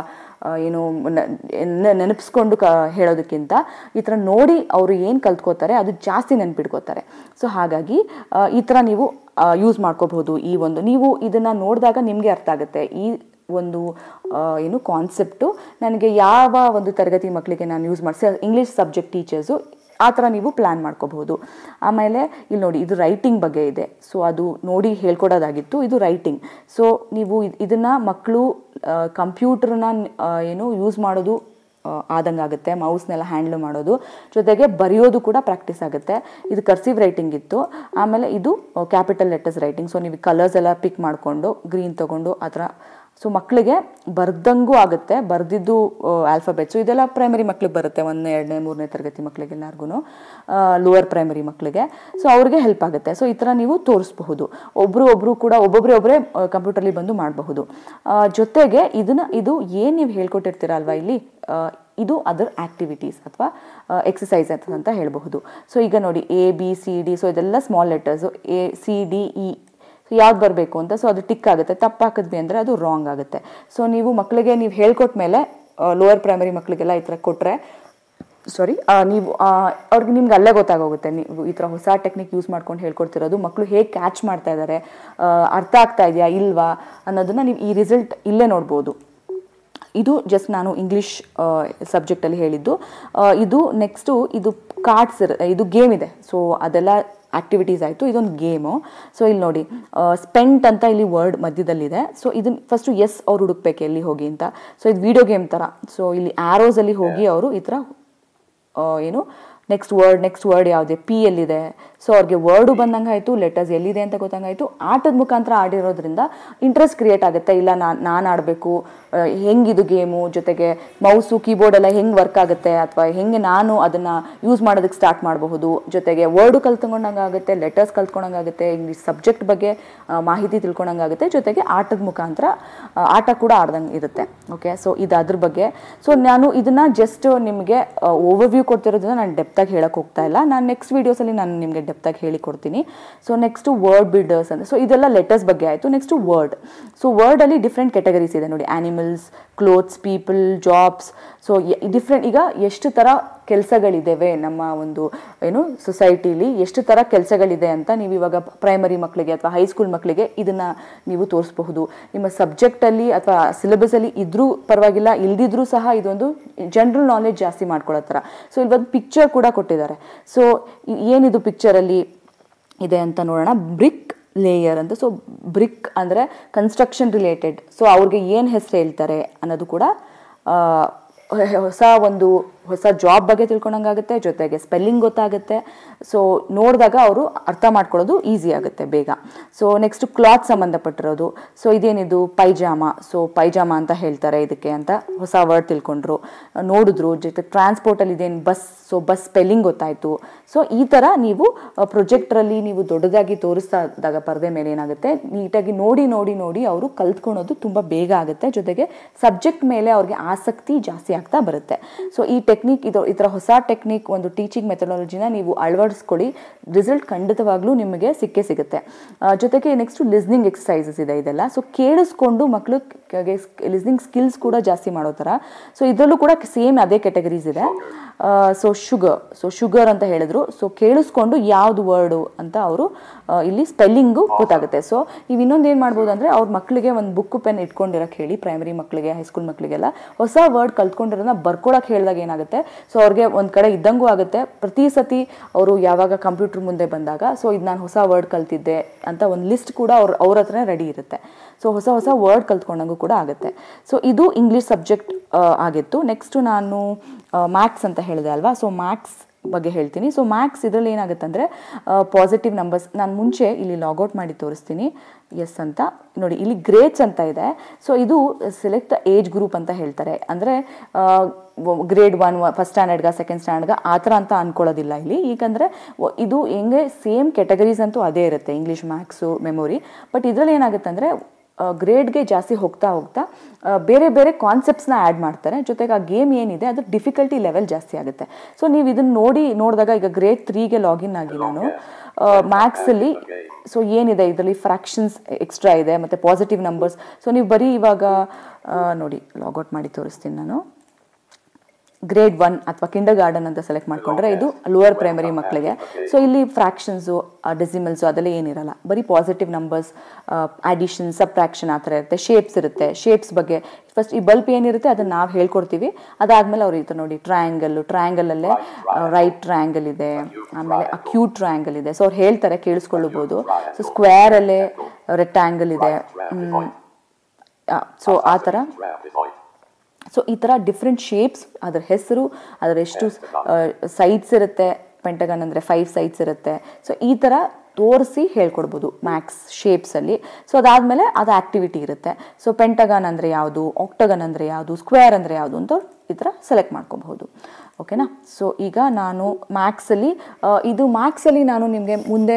ಏನು ನೆನಪಿಸ್ಕೊಂಡು ಕ ಹೇಳೋದಕ್ಕಿಂತ ಈ ಥರ ನೋಡಿ ಅವರು ಏನು ಕಲ್ತ್ಕೋತಾರೆ ಅದು ಜಾಸ್ತಿ ನೆನ್ಪಿಟ್ಕೋತಾರೆ ಸೊ ಹಾಗಾಗಿ ಈ ಥರ ನೀವು ಯೂಸ್ ಮಾಡ್ಕೋಬಹುದು ಈ ಒಂದು ನೀವು ಇದನ್ನು ನೋಡಿದಾಗ ನಿಮಗೆ ಅರ್ಥ ಆಗುತ್ತೆ ಈ ಒಂದು ಏನು ಕಾನ್ಸೆಪ್ಟು ನನಗೆ ಯಾವ ಒಂದು ತರಗತಿ ಮಕ್ಕಳಿಗೆ ನಾನು ಯೂಸ್ ಮಾಡಿಸಿ ಇಂಗ್ಲೀಷ್ ಸಬ್ಜೆಕ್ಟ್ ಟೀಚರ್ಸು ಆ ಥರ ನೀವು ಪ್ಲ್ಯಾನ್ ಮಾಡ್ಕೋಬಹುದು ಆಮೇಲೆ ಇಲ್ಲಿ ನೋಡಿ ಇದು ರೈಟಿಂಗ್ ಬಗ್ಗೆ ಇದೆ ಸೊ ಅದು ನೋಡಿ ಹೇಳ್ಕೊಡೋದಾಗಿತ್ತು ಇದು ರೈಟಿಂಗ್ ಸೊ ನೀವು ಇದನ್ನು ಮಕ್ಕಳು ಕಂಪ್ಯೂಟರ್ನ ಏನು ಯೂಸ್ ಮಾಡೋದು ಆದಂಗೆ ಆಗುತ್ತೆ ಮೌಸ್ನೆಲ್ಲ ಹ್ಯಾಂಡ್ಲ್ ಮಾಡೋದು ಜೊತೆಗೆ ಬರೆಯೋದು ಕೂಡ ಪ್ರಾಕ್ಟೀಸ್ ಆಗುತ್ತೆ ಇದು ಕರ್ಸಿವ್ ರೈಟಿಂಗ್ ಇತ್ತು ಆಮೇಲೆ ಇದು ಕ್ಯಾಪಿಟಲ್ ಲೆಟರ್ಸ್ ರೈಟಿಂಗ್ ಸೊ ನೀವು ಕಲರ್ಸ್ ಎಲ್ಲ ಪಿಕ್ ಮಾಡಿಕೊಂಡು ಗ್ರೀನ್ ತೊಗೊಂಡು ಆ ಥರ ಸೊ ಮಕ್ಕಳಿಗೆ ಬರ್ದಂಗೂ ಆಗುತ್ತೆ ಬರೆದಿದ್ದು ಸೊ ಇದೆಲ್ಲ ಪ್ರೈಮರಿ ಮಕ್ಳಿಗೆ ಬರುತ್ತೆ ಒಂದನೇ ಎರಡನೇ ಮೂರನೇ ತರಗತಿ ಎಲ್ಲರಿಗೂ ಲೋವರ್ ಪ್ರೈಮರಿ ಮಕ್ಕಳಿಗೆ ಸೊ ಅವ್ರಿಗೆ ಹೆಲ್ಪ್ ಆಗುತ್ತೆ ಸೊ ಈ ಥರ ನೀವು ತೋರಿಸ್ಬಹುದು ಒಬ್ಬರು ಒಬ್ಬರು ಕೂಡ ಒಬ್ಬೊಬ್ಬರೇ ಒಬ್ಬರೇ ಕಂಪ್ಯೂಟರ್ಲಿ ಬಂದು ಮಾಡಬಹುದು ಜೊತೆಗೆ ಇದನ್ನು ಇದು ಏನು ನೀವು ಅಲ್ವಾ ಇಲ್ಲಿ ಇದು ಅದರ್ ಆ್ಯಕ್ಟಿವಿಟೀಸ್ ಅಥವಾ ಎಕ್ಸಸೈಸ್ ಅಂತ ಹೇಳಬಹುದು ಸೊ ಈಗ ನೋಡಿ A B C D so ಇದೆಲ್ಲ small letters A C D E so ಯಾವ್ದು ಬರಬೇಕು ಅಂತ ಸೊ ಅದು ಟಿಕ್ ಆಗುತ್ತೆ ಹಾಕಿದ್ವಿ ಅಂದರೆ ಅದು ರಾಂಗ್ ಆಗುತ್ತೆ ಸೊ ನೀವು ಮಕ್ಕಳಿಗೆ ನೀವು ಹೇಳ್ಕೊಟ್ಟ ಮೇಲೆ ಲೋಯರ್ ಪ್ರೈಮರಿ ಮಕ್ಕಳಿಗೆಲ್ಲ ಈ ಥರ ಕೊಟ್ಟರೆ ಸಾರಿ ನೀವು ಅವ್ರಿಗೆ ನಿಮ್ಗೆ ಅಲ್ಲೇ ಗೊತ್ತಾಗೋಗುತ್ತೆ ನೀವು ಈ ಥರ ಹೊಸ ಟೆಕ್ನಿಕ್ ಯೂಸ್ ಮಾಡ್ಕೊಂಡು ಹೇಳ್ಕೊಡ್ತಿರೋದು ಮಕ್ಕಳು ಹೇಗೆ ಕ್ಯಾಚ್ ಮಾಡ್ತಾ ಇದ್ದಾರೆ ಅರ್ಥ ಆಗ್ತಾ ಇದೆಯಾ ಇಲ್ವಾ ಅನ್ನೋದನ್ನು ನೀವು ಈ ರಿಸಲ್ಟ್ ಇಲ್ಲೇ ನೋಡ್ಬೋದು ಇದು ಜಸ್ಟ್ ನಾನು ಇಂಗ್ಲೀಷ್ ಸಬ್ಜೆಕ್ಟಲ್ಲಿ ಹೇಳಿದ್ದು ಇದು ನೆಕ್ಸ್ಟು ಇದು ಕಾರ್ಡ್ಸ್ ಇದು ಗೇಮ್ ಇದೆ ಸೊ ಅದೆಲ್ಲ ಆಕ್ಟಿವಿಟೀಸ್ ಆಯಿತು ಇದೊಂದು ಗೇಮು ಸೊ ಇಲ್ಲಿ ನೋಡಿ ಸ್ಪೆಂಟ್ ಅಂತ ಇಲ್ಲಿ ವರ್ಡ್ ಮಧ್ಯದಲ್ಲಿದೆ ಸೊ ಇದನ್ನ ಫಸ್ಟು ಎಸ್ ಅವ್ರು ಹುಡುಕ್ಬೇಕು ಎಲ್ಲಿ ಹೋಗಿ ಅಂತ ಸೊ ಇದು ವಿಡಿಯೋ ಗೇಮ್ ಥರ ಸೊ ಇಲ್ಲಿ ಆ್ಯರೋಸಲ್ಲಿ ಹೋಗಿ ಅವರು ಈ ಥರ ಏನು ನೆಕ್ಸ್ಟ್ ವರ್ಡ್ ನೆಕ್ಸ್ಟ್ ವರ್ಡ್ ಯಾವುದೇ ಪಿ ಎಲ್ಲಿದೆ ಸೊ ಅವ್ರಿಗೆ ವರ್ಡು ಬಂದಂಗೆ ಆಯಿತು ಲೆಟರ್ಸ್ ಎಲ್ಲಿದೆ ಅಂತ ಗೊತ್ತಂಗಾಯಿತು ಆಟದ ಮುಖಾಂತರ ಆಡಿರೋದ್ರಿಂದ ಇಂಟ್ರೆಸ್ಟ್ ಕ್ರಿಯೇಟ್ ಆಗುತ್ತೆ ಇಲ್ಲ ನಾನು ನಾನು ಆಡಬೇಕು ಹೆಂಗಿದು ಗೇಮು ಜೊತೆಗೆ ಮೌಸು ಕೀಬೋರ್ಡ್ ಎಲ್ಲ ಹೆಂಗೆ ವರ್ಕ್ ಆಗುತ್ತೆ ಅಥವಾ ಹೆಂಗೆ ನಾನು ಅದನ್ನು ಯೂಸ್ ಮಾಡೋದಕ್ಕೆ ಸ್ಟಾರ್ಟ್ ಮಾಡಬಹುದು ಜೊತೆಗೆ ವರ್ಡು ಆಗುತ್ತೆ ಲೆಟರ್ಸ್ ಕಲ್ತ್ಕೊಂಡಂಗಾಗುತ್ತೆ ಇಂಗ್ಲೀಷ್ ಸಬ್ಜೆಕ್ಟ್ ಬಗ್ಗೆ ಮಾಹಿತಿ ತಿಳ್ಕೊಂಡಂಗಾಗುತ್ತೆ ಜೊತೆಗೆ ಆಟದ ಮುಖಾಂತರ ಆಟ ಕೂಡ ಆಡ್ದಂಗೆ ಇರುತ್ತೆ ಓಕೆ ಸೊ ಇದು ಅದ್ರ ಬಗ್ಗೆ ಸೊ ನಾನು ಇದನ್ನು ಜಸ್ಟ್ ನಿಮಗೆ ಓವರ್ ವ್ಯೂ ಕೊಡ್ತಿರೋದನ್ನ ನಾನು ಡೆಪ್ತಾಗಿ ಹೇಳಕ್ಕೆ ಹೋಗ್ತಾ ಇಲ್ಲ ನಾನು ನೆಕ್ಸ್ಟ್ ವೀಡಿಯೋಸಲ್ಲಿ ನಾನು ನಿಮಗೆ ಡೆಪ್ತಾಗಿ ಹೇಳಿಕೊಡ್ತೀನಿ ಸೊ ನೆಕ್ಸ್ಟು ವರ್ಡ್ ಬಿಲ್ಡರ್ಸ್ ಅಂತ ಸೊ ಇದೆಲ್ಲ ಲೆಟರ್ಸ್ ಬಗ್ಗೆ ಆಯಿತು ನೆಕ್ಸ್ಟು ವರ್ಡ್ ಸೊ ವರ್ಡಲ್ಲಿ ಡಿಫ್ರೆಂಟ್ ಕ್ಯಾಟಗರೀಸ್ ಇದೆ ನೋಡಿ animal vehicles clothes people jobs so different ಈಗ ಎಷ್ಟು ಥರ ಕೆಲಸಗಳಿದ್ದಾವೆ ನಮ್ಮ ಒಂದು ಏನು ಸೊಸೈಟಿಲಿ ಎಷ್ಟು ಥರ ಕೆಲಸಗಳಿದೆ ಅಂತ ನೀವು ಇವಾಗ ಪ್ರೈಮರಿ ಮಕ್ಕಳಿಗೆ ಅಥವಾ ಹೈಸ್ಕೂಲ್ ಮಕ್ಕಳಿಗೆ ಇದನ್ನು ನೀವು ತೋರಿಸಬಹುದು ನಿಮ್ಮ ಸಬ್ಜೆಕ್ಟಲ್ಲಿ ಅಥವಾ ಸಿಲೆಬಸಲ್ಲಿ ಇದ್ದರೂ ಪರವಾಗಿಲ್ಲ ಇಲ್ದಿದ್ರೂ ಸಹ ಇದೊಂದು ಜನರಲ್ ನಾಲೆಡ್ಜ್ ಜಾಸ್ತಿ ಮಾಡ್ಕೊಳ್ಳೋ ಥರ ಸೊ ಇಲ್ಲಿ ಒಂದು ಪಿಕ್ಚರ್ ಕೂಡ ಕೊಟ್ಟಿದ್ದಾರೆ ಸೊ ಏನಿದು ಪಿಕ್ಚರಲ್ಲಿ ಇದೆ ಅಂತ ನೋಡೋಣ ಬ್ರಿಕ್ ಲೇಯರ್ ಅಂತ ಸೊ ಬ್ರಿಕ್ ಅಂದರೆ ಕನ್ಸ್ಟ್ರಕ್ಷನ್ ರಿಲೇಟೆಡ್ ಸೊ ಅವ್ರಿಗೆ ಏನು ಹೆಸರು ಹೇಳ್ತಾರೆ ಅನ್ನೋದು ಕೂಡ ಹೊಸ ಒಂದು ಹೊಸ ಜಾಬ್ ಬಗ್ಗೆ ತಿಳ್ಕೊಂಡಂಗಾಗುತ್ತೆ ಜೊತೆಗೆ ಸ್ಪೆಲ್ಲಿಂಗ್ ಗೊತ್ತಾಗುತ್ತೆ ಸೊ ನೋಡಿದಾಗ ಅವರು ಅರ್ಥ ಮಾಡ್ಕೊಳ್ಳೋದು ಈಸಿ ಆಗುತ್ತೆ ಬೇಗ ಸೊ ನೆಕ್ಸ್ಟ್ ಕ್ಲಾತ್ ಸಂಬಂಧಪಟ್ಟಿರೋದು ಸೊ ಇದೇನಿದು ಪೈಜಾಮ ಸೊ ಪೈಜಾಮ ಅಂತ ಹೇಳ್ತಾರೆ ಇದಕ್ಕೆ ಅಂತ ಹೊಸ ವರ್ಡ್ ತಿಳ್ಕೊಂಡ್ರು ನೋಡಿದ್ರು ಜೊತೆ ಟ್ರಾನ್ಸ್ಪೋರ್ಟಲ್ಲಿ ಇದೇನು ಬಸ್ ಸೊ ಬಸ್ ಸ್ಪೆಲ್ಲಿಂಗ್ ಗೊತ್ತಾಯಿತು ಸೊ ಈ ಥರ ನೀವು ಪ್ರೊಜೆಕ್ಟ್ರಲ್ಲಿ ನೀವು ದೊಡ್ಡದಾಗಿ ತೋರಿಸ್ತಾ ಇದ್ದಾಗ ಪರದೆ ಮೇಲೆ ಏನಾಗುತ್ತೆ ನೀಟಾಗಿ ನೋಡಿ ನೋಡಿ ನೋಡಿ ಅವರು ಕಲ್ತ್ಕೊಳ್ಳೋದು ತುಂಬ ಬೇಗ ಆಗುತ್ತೆ ಜೊತೆಗೆ ಸಬ್ಜೆಕ್ಟ್ ಮೇಲೆ ಅವ್ರಿಗೆ ಆಸಕ್ತಿ ಜಾಸ್ತಿ ಆಗ್ತಾ ಬರುತ್ತೆ ಸೊ ಈ ಟೆಕ್ನಿಕ್ ಇದು ಈ ಥರ ಹೊಸ ಟೆಕ್ನಿಕ್ ಒಂದು ಟೀಚಿಂಗ್ ಮೆಥಡಾಲಜಿನ ನೀವು ಅಳವಡಿಸ್ಕೊಳ್ಳಿ ರಿಸಲ್ಟ್ ಖಂಡಿತವಾಗ್ಲೂ ನಿಮಗೆ ಸಿಕ್ಕೇ ಸಿಗುತ್ತೆ ಜೊತೆಗೆ ನೆಕ್ಸ್ಟ್ ಲಿಸ್ನಿಂಗ್ ಎಕ್ಸಸೈಸಸ್ ಇದೆ ಇದೆಲ್ಲ ಸೊ ಕೇಳಿಸ್ಕೊಂಡು ಮಕ್ಕಳು ಲಿಸ್ನಿಂಗ್ ಸ್ಕಿಲ್ಸ್ ಕೂಡ ಜಾಸ್ತಿ ಮಾಡೋ ಥರ ಸೊ ಇದರಲ್ಲೂ ಕೂಡ ಸೇಮ್ ಅದೇ ಕೆಟಗರೀಸ್ ಇದೆ ಸೊ ಶುಗರ್ ಸೊ ಶುಗರ್ ಅಂತ ಹೇಳಿದ್ರು ಸೊ ಕೇಳಿಸ್ಕೊಂಡು ಯಾವ್ದು ವರ್ಡು ಅಂತ ಅವರು ಇಲ್ಲಿ ಸ್ಪೆಲ್ಲಿಂಗು ಗೊತ್ತಾಗುತ್ತೆ ಸೊ ನೀವು ಇನ್ನೊಂದು ಏನು ಮಾಡ್ಬೋದು ಅಂದರೆ ಅವ್ರ ಮಕ್ಕಳಿಗೆ ಒಂದು ಬುಕ್ ಪೆನ್ ಇಟ್ಕೊಂಡಿರೋಕ್ಕೆ ಹೇಳಿ ಪ್ರೈಮರಿ ಮಕ್ಕಳಿಗೆ ಹೈಸ್ಕೂಲ್ ಮಕ್ಕಳಿಗೆಲ್ಲ ಹೊಸ ವರ್ಡ್ ಕಲ್ತ್ಕೊಂಡಿರೋದನ್ನ ಬರ್ಕೊಳಕ್ಕೆ ಹೇಳಿದಾಗ ಏನಾಗುತ್ತೆ ಆಗುತ್ತೆ ಸೊ ಅವ್ರಿಗೆ ಒಂದು ಕಡೆ ಇದ್ದಂಗೂ ಆಗುತ್ತೆ ಪ್ರತಿ ಸತಿ ಅವರು ಯಾವಾಗ ಕಂಪ್ಯೂಟ್ರ್ ಮುಂದೆ ಬಂದಾಗ ಸೊ ಇದು ನಾನು ಹೊಸ ವರ್ಡ್ ಕಲ್ತಿದ್ದೆ ಅಂತ ಒಂದು ಲಿಸ್ಟ್ ಕೂಡ ಅವ್ರ ಅವ್ರ ಹತ್ರ ರೆಡಿ ಇರುತ್ತೆ ಸೊ ಹೊಸ ಹೊಸ ವರ್ಡ್ ಕಲ್ತ್ಕೊಂಡಂಗೂ ಕೂಡ ಆಗುತ್ತೆ ಸೊ ಇದು ಇಂಗ್ಲೀಷ್ ಸಬ್ಜೆಕ್ಟ್ ಆಗಿತ್ತು ನೆಕ್ಸ್ಟು ನಾನು ಮ್ಯಾಥ್ಸ್ ಅಂತ ಹೇಳಿದೆ ಅಲ್ವಾ ಸೊ ಮ್ಯಾಥ್ಸ್ ಬಗ್ಗೆ ಹೇಳ್ತೀನಿ ಸೊ ಮ್ಯಾಕ್ಸ್ ಇದರಲ್ಲಿ ಏನಾಗುತ್ತೆ ಅಂದರೆ ಪಾಸಿಟಿವ್ ನಂಬರ್ಸ್ ನಾನು ಮುಂಚೆ ಇಲ್ಲಿ ಲಾಗೌಟ್ ಮಾಡಿ ತೋರಿಸ್ತೀನಿ ಎಸ್ ಅಂತ ನೋಡಿ ಇಲ್ಲಿ ಗ್ರೇಡ್ಸ್ ಅಂತ ಇದೆ ಸೊ ಇದು ಸೆಲೆಕ್ಟ್ ಏಜ್ ಗ್ರೂಪ್ ಅಂತ ಹೇಳ್ತಾರೆ ಅಂದರೆ ಗ್ರೇಡ್ ಒನ್ ಫಸ್ಟ್ ಸ್ಟ್ಯಾಂಡರ್ಡ್ಗ ಸೆಕೆಂಡ್ ಸ್ಟ್ಯಾಂಡರ್ಡ್ಗೆ ಆ ಥರ ಅಂತ ಅನ್ಕೊಳ್ಳೋದಿಲ್ಲ ಇಲ್ಲಿ ಏಕೆಂದರೆ ಇದು ಹೆಂಗೆ ಸೇಮ್ ಕೆಟಗರೀಸ್ ಅಂತೂ ಅದೇ ಇರುತ್ತೆ ಇಂಗ್ಲೀಷ್ ಮ್ಯಾಕ್ಸು ಮೆಮೊರಿ ಬಟ್ ಇದರಲ್ಲಿ ಏನಾಗುತ್ತೆ ಅಂದರೆ ಗ್ರೇಡ್ಗೆ ಜಾಸ್ತಿ ಹೋಗ್ತಾ ಹೋಗ್ತಾ ಬೇರೆ ಬೇರೆ ಕಾನ್ಸೆಪ್ಟ್ಸ್ನ ಆ್ಯಡ್ ಮಾಡ್ತಾರೆ ಜೊತೆಗೆ ಆ ಗೇಮ್ ಏನಿದೆ ಅದು ಡಿಫಿಕಲ್ಟಿ ಲೆವೆಲ್ ಜಾಸ್ತಿ ಆಗುತ್ತೆ ಸೊ ನೀವು ಇದನ್ನು ನೋಡಿ ನೋಡಿದಾಗ ಈಗ ಗ್ರೇಡ್ ತ್ರೀಗೆ ಲಾಗಿನ್ ಆಗಿ ನಾನು ಮ್ಯಾಕ್ಸಲ್ಲಿ ಸೊ ಏನಿದೆ ಇದರಲ್ಲಿ ಫ್ರ್ಯಾಕ್ಷನ್ಸ್ ಎಕ್ಸ್ಟ್ರಾ ಇದೆ ಮತ್ತು ಪಾಸಿಟಿವ್ ನಂಬರ್ಸ್ ಸೊ ನೀವು ಬರೀ ಇವಾಗ ನೋಡಿ ಲಾಗೌಟ್ ಮಾಡಿ ತೋರಿಸ್ತೀನಿ ನಾನು ಗ್ರೇಡ್ ಒನ್ ಅಥವಾ ಕಿಂಡರ್ ಗಾರ್ಡನ್ ಅಂತ ಸೆಲೆಕ್ಟ್ ಮಾಡಿಕೊಂಡ್ರೆ ಇದು ಲೋವರ್ ಪ್ರೈಮರಿ ಮಕ್ಕಳಿಗೆ ಸೊ ಇಲ್ಲಿ ಫ್ರಾಕ್ಷನ್ಸು ಡೆಸಿಮಲ್ಸು ಅದೆಲ್ಲ ಏನಿರಲ್ಲ ಬರೀ ಪಾಸಿಟಿವ್ ನಂಬರ್ಸ್ ಅಡಿಷನ್ ಸಬ್ಟ್ರಾಕ್ಷನ್ ಆ ಥರ ಇರುತ್ತೆ ಶೇಪ್ಸ್ ಇರುತ್ತೆ ಶೇಪ್ಸ್ ಬಗ್ಗೆ ಫಸ್ಟ್ ಈ ಬಲ್ಬ್ ಏನಿರುತ್ತೆ ಅದನ್ನು ನಾವು ಹೇಳ್ಕೊಡ್ತೀವಿ ಅದಾದಮೇಲೆ ಅವ್ರು ಇರ್ತಾರೆ ನೋಡಿ ಟ್ರಯಾಂಗಲ್ಲು ಟ್ರಯಾಂಗಲಲ್ಲೇ ರೈಟ್ ಟ್ರಯಾಂಗಲ್ ಇದೆ ಆಮೇಲೆ ಅಕ್ಯೂಟ್ ಟ್ರಯಾಂಗಲ್ ಇದೆ ಸೊ ಅವ್ರು ಹೇಳ್ತಾರೆ ಕೇಳಿಸ್ಕೊಳ್ಳಬಹುದು ಸೊ ಸ್ಕ್ವೇರಲ್ಲೇ ರೆಕ್ಟ್ಯಾಂಗಲ್ ಇದೆ ಸೊ ಆ ಥರ ಸೊ ಈ ಥರ ಡಿಫ್ರೆಂಟ್ ಶೇಪ್ಸ್ ಅದರ ಹೆಸರು ಅದರ ಎಷ್ಟು ಸೈಡ್ಸ್ ಇರುತ್ತೆ ಪೆಂಟಗನ್ ಅಂದರೆ ಫೈವ್ ಸೈಡ್ಸ್ ಇರುತ್ತೆ ಸೊ ಈ ಥರ ತೋರಿಸಿ ಹೇಳ್ಕೊಡ್ಬೋದು ಮ್ಯಾಕ್ಸ್ ಶೇಪ್ಸಲ್ಲಿ ಸೊ ಅದಾದಮೇಲೆ ಅದು ಆ್ಯಕ್ಟಿವಿಟಿ ಇರುತ್ತೆ ಸೊ ಪೆಂಟಗನ್ ಅಂದರೆ ಯಾವುದು ಆಕ್ಟಗನ್ ಅಂದರೆ ಯಾವುದು ಸ್ಕ್ವೇರ್ ಅಂದರೆ ಯಾವುದು ಅಂತ ಈ ಥರ ಸೆಲೆಕ್ಟ್ ಮಾಡ್ಕೋಬಹುದು ಓಕೆನಾ ಸೊ ಈಗ ನಾನು ಮ್ಯಾಕ್ಸಲ್ಲಿ ಇದು ಮ್ಯಾಕ್ಸಲ್ಲಿ ನಾನು ನಿಮಗೆ ಮುಂದೆ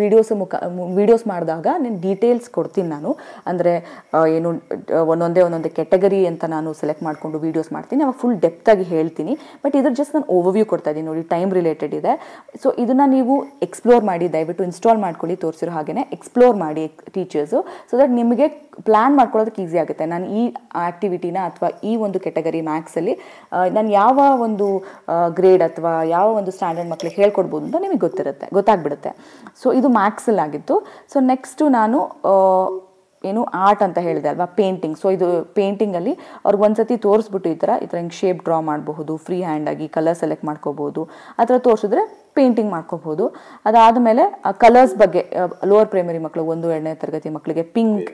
ವೀಡಿಯೋಸ್ ಮುಖ ವೀಡಿಯೋಸ್ ಮಾಡಿದಾಗ ನಾನು ಡೀಟೇಲ್ಸ್ ಕೊಡ್ತೀನಿ ನಾನು ಅಂದರೆ ಏನು ಒಂದೊಂದೇ ಒಂದೊಂದೇ ಕೆಟಗರಿ ಅಂತ ನಾನು ಸೆಲೆಕ್ಟ್ ಮಾಡಿಕೊಂಡು ವೀಡಿಯೋಸ್ ಮಾಡ್ತೀನಿ ಅವಾಗ ಫುಲ್ ಡೆಪ್ತಾಗಿ ಹೇಳ್ತೀನಿ ಬಟ್ ಇದ್ರ ಜಸ್ಟ್ ನಾನು ಓವರ್ವ್ಯೂ ಕೊಡ್ತಾ ಇದ್ದೀನಿ ನೋಡಿ ಟೈಮ್ ರಿಲೇಟೆಡ್ ಇದೆ ಸೊ ಇದನ್ನು ನೀವು ಎಕ್ಸ್ಪ್ಲೋರ್ ಮಾಡಿ ದಯವಿಟ್ಟು ಇನ್ಸ್ಟಾಲ್ ಮಾಡ್ಕೊಳ್ಳಿ ತೋರಿಸಿರೋ ಹಾಗೆಯೇ ಎಕ್ಸ್ಪ್ಲೋರ್ ಮಾಡಿ ಟೀಚರ್ಸು ಸೊ ದಟ್ ನಿಮಗೆ ಪ್ಲ್ಯಾನ್ ಮಾಡ್ಕೊಳ್ಳೋದಕ್ಕೆ ಈಸಿ ಆಗುತ್ತೆ ನಾನು ಈ ಆ್ಯಕ್ಟಿವಿಟಿನ ಅಥವಾ ಈ ಒಂದು ಕೆಟಗರಿ ಮ್ಯಾಕ್ಸಲ್ಲಿ ನಾನು ಯಾವ ಒಂದು ಒಂದು ಗ್ರೇಡ್ ಅಥವಾ ಯಾವ ಒಂದು ಸ್ಟ್ಯಾಂಡರ್ಡ್ ಮಕ್ಕಳಿಗೆ ಹೇಳ್ಕೊಡ್ಬೋದು ಅಂತ ನಿಮಗೆ ಗೊತ್ತಿರುತ್ತೆ ಗೊತ್ತಾಗ್ಬಿಡುತ್ತೆ ಸೊ ಇದು ಆಗಿತ್ತು ಸೊ ನೆಕ್ಸ್ಟು ನಾನು ಏನು ಆರ್ಟ್ ಅಂತ ಹೇಳಿದೆ ಅಲ್ವಾ ಪೇಂಟಿಂಗ್ ಸೊ ಇದು ಪೇಂಟಿಂಗಲ್ಲಿ ಅವ್ರಿಗೆ ಒಂದ್ಸತಿ ತೋರಿಸ್ಬಿಟ್ಟು ಈ ಥರ ಈ ಥರ ಹಿಂಗೆ ಶೇಪ್ ಡ್ರಾ ಮಾಡಬಹುದು ಫ್ರೀ ಹ್ಯಾಂಡಾಗಿ ಕಲರ್ ಸೆಲೆಕ್ಟ್ ಮಾಡ್ಕೋಬೋದು ಆ ಥರ ತೋರಿಸಿದ್ರೆ ಪೇಂಟಿಂಗ್ ಮಾಡ್ಕೋಬಹುದು ಮೇಲೆ ಕಲರ್ಸ್ ಬಗ್ಗೆ ಲೋವರ್ ಪ್ರೈಮರಿ ಮಕ್ಕಳು ಒಂದು ಎರಡನೇ ತರಗತಿ ಮಕ್ಕಳಿಗೆ ಪಿಂಕ್